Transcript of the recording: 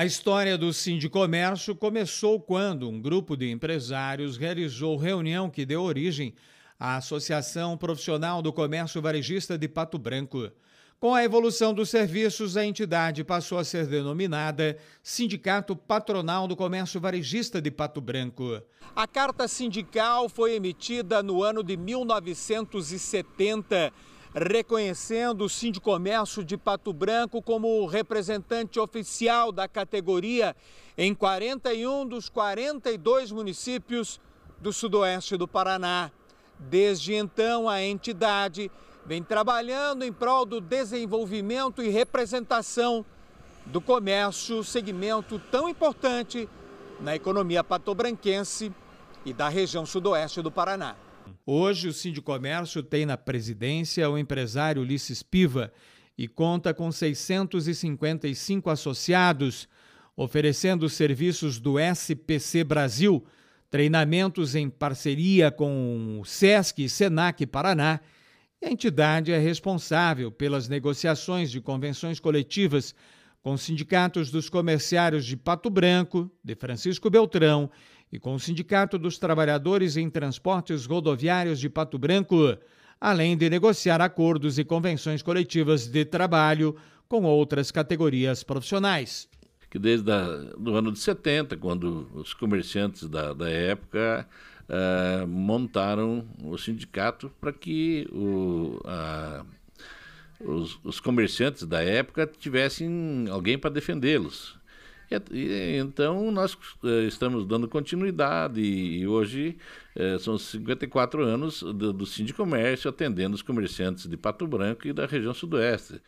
A história do Sindicomércio começou quando um grupo de empresários realizou reunião que deu origem à Associação Profissional do Comércio Varejista de Pato Branco. Com a evolução dos serviços, a entidade passou a ser denominada Sindicato Patronal do Comércio Varejista de Pato Branco. A carta sindical foi emitida no ano de 1970 reconhecendo o Sindicomércio de Pato Branco como representante oficial da categoria em 41 dos 42 municípios do sudoeste do Paraná. Desde então, a entidade vem trabalhando em prol do desenvolvimento e representação do comércio, segmento tão importante na economia patobranquense e da região sudoeste do Paraná. Hoje, o Sindicomércio tem na presidência o empresário Ulisses Piva e conta com 655 associados, oferecendo serviços do SPC Brasil, treinamentos em parceria com o SESC e SENAC Paraná. a entidade é responsável pelas negociações de convenções coletivas com sindicatos dos comerciários de Pato Branco, de Francisco Beltrão e com o Sindicato dos Trabalhadores em Transportes Rodoviários de Pato Branco, além de negociar acordos e convenções coletivas de trabalho com outras categorias profissionais. Que desde o ano de 70, quando os comerciantes da, da época uh, montaram o sindicato para que o, os, os comerciantes da época tivessem alguém para defendê-los. E, então, nós eh, estamos dando continuidade e hoje eh, são 54 anos do, do Sindicomércio atendendo os comerciantes de Pato Branco e da região sudoeste.